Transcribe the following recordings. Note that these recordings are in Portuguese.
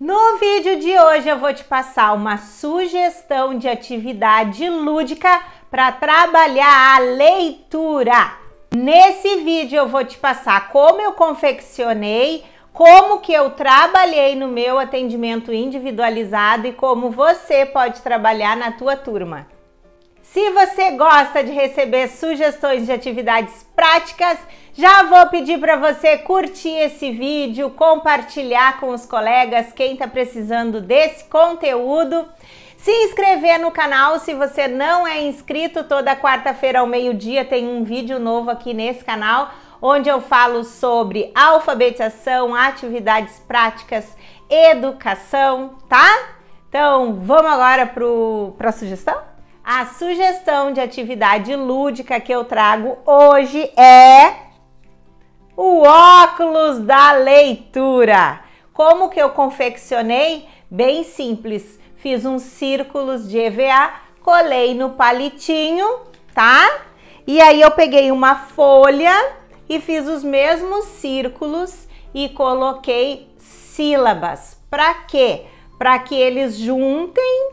No vídeo de hoje eu vou te passar uma sugestão de atividade lúdica para trabalhar a leitura. Nesse vídeo eu vou te passar como eu confeccionei, como que eu trabalhei no meu atendimento individualizado e como você pode trabalhar na tua turma. Se você gosta de receber sugestões de atividades práticas, já vou pedir para você curtir esse vídeo, compartilhar com os colegas quem está precisando desse conteúdo. Se inscrever no canal se você não é inscrito, toda quarta-feira ao meio-dia tem um vídeo novo aqui nesse canal, onde eu falo sobre alfabetização, atividades práticas, educação, tá? Então, vamos agora para a sugestão? A sugestão de atividade lúdica que eu trago hoje é o óculos da leitura. Como que eu confeccionei? Bem simples. Fiz uns círculos de EVA, colei no palitinho, tá? E aí eu peguei uma folha e fiz os mesmos círculos e coloquei sílabas. Para quê? Para que eles juntem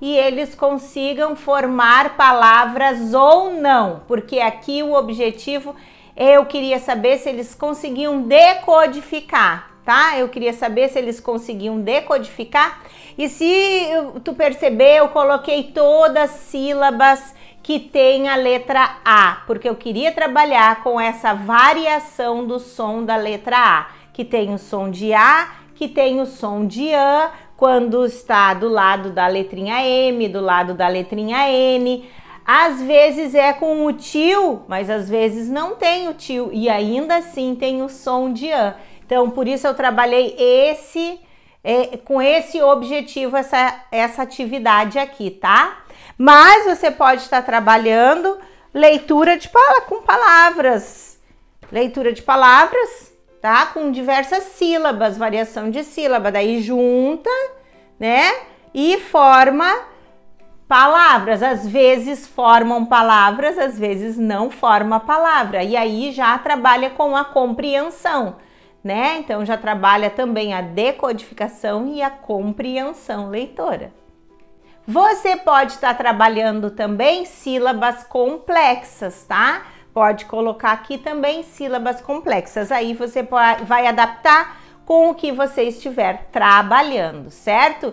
e eles consigam formar palavras ou não, porque aqui o objetivo é eu queria saber se eles conseguiam decodificar, tá? Eu queria saber se eles conseguiam decodificar. E se tu perceber, eu coloquei todas as sílabas que tem a letra A, porque eu queria trabalhar com essa variação do som da letra A, que tem o som de A, que tem o som de A, quando está do lado da letrinha M, do lado da letrinha N. Às vezes é com o tio, mas às vezes não tem o tio e ainda assim tem o som de an. Então, por isso eu trabalhei esse é, com esse objetivo essa essa atividade aqui, tá? Mas você pode estar trabalhando leitura de pala com palavras, leitura de palavras, tá? Com diversas sílabas, variação de sílaba, daí junta, né? E forma palavras. Às vezes formam palavras, às vezes não forma palavra. E aí já trabalha com a compreensão, né? Então já trabalha também a decodificação e a compreensão leitora. Você pode estar tá trabalhando também sílabas complexas, tá? Pode colocar aqui também sílabas complexas. Aí você vai adaptar com o que você estiver trabalhando, certo?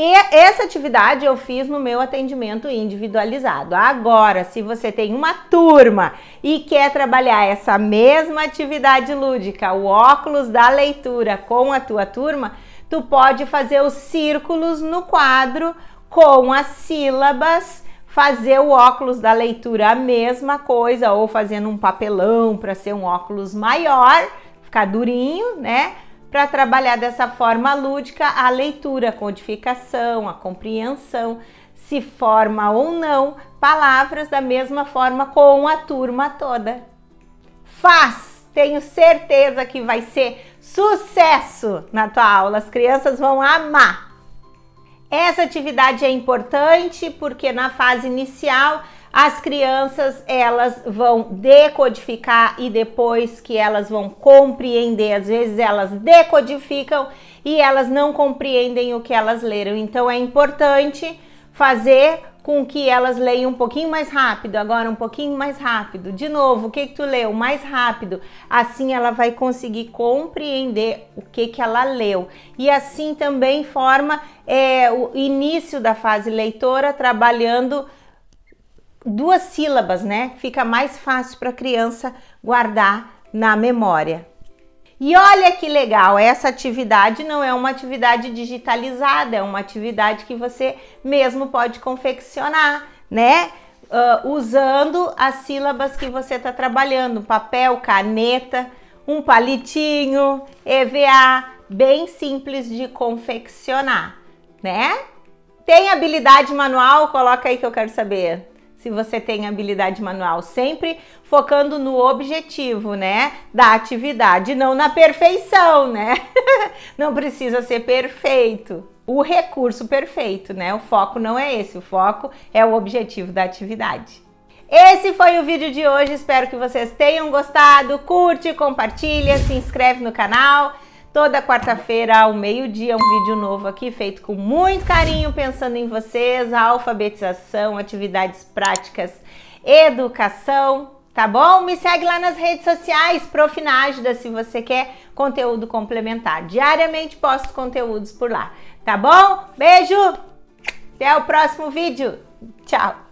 E essa atividade eu fiz no meu atendimento individualizado. Agora, se você tem uma turma e quer trabalhar essa mesma atividade lúdica, o óculos da leitura com a tua turma, tu pode fazer os círculos no quadro com as sílabas, fazer o óculos da leitura a mesma coisa ou fazendo um papelão para ser um óculos maior, ficar durinho, né? para trabalhar dessa forma lúdica a leitura, a codificação, a compreensão, se forma ou não palavras da mesma forma com a turma toda. Faz! Tenho certeza que vai ser sucesso na tua aula. As crianças vão amar. Essa atividade é importante porque na fase inicial as crianças, elas vão decodificar e depois que elas vão compreender, às vezes elas decodificam e elas não compreendem o que elas leram. Então é importante fazer com que elas leiam um pouquinho mais rápido, agora um pouquinho mais rápido. De novo, o que, que tu leu? Mais rápido. Assim ela vai conseguir compreender o que, que ela leu. E assim também forma é, o início da fase leitora, trabalhando duas sílabas, né? Fica mais fácil para a criança guardar na memória. E olha que legal, essa atividade não é uma atividade digitalizada, é uma atividade que você mesmo pode confeccionar, né? Uh, usando as sílabas que você está trabalhando, papel, caneta, um palitinho, EVA, bem simples de confeccionar, né? Tem habilidade manual? Coloca aí que eu quero saber se você tem habilidade manual, sempre focando no objetivo, né, da atividade, não na perfeição, né? não precisa ser perfeito. O recurso perfeito, né? O foco não é esse, o foco é o objetivo da atividade. Esse foi o vídeo de hoje, espero que vocês tenham gostado. Curte, compartilha, se inscreve no canal. Toda quarta-feira, ao meio-dia, um vídeo novo aqui, feito com muito carinho, pensando em vocês, alfabetização, atividades práticas, educação, tá bom? Me segue lá nas redes sociais, Profinágida, se você quer conteúdo complementar. Diariamente posto conteúdos por lá, tá bom? Beijo! Até o próximo vídeo. Tchau!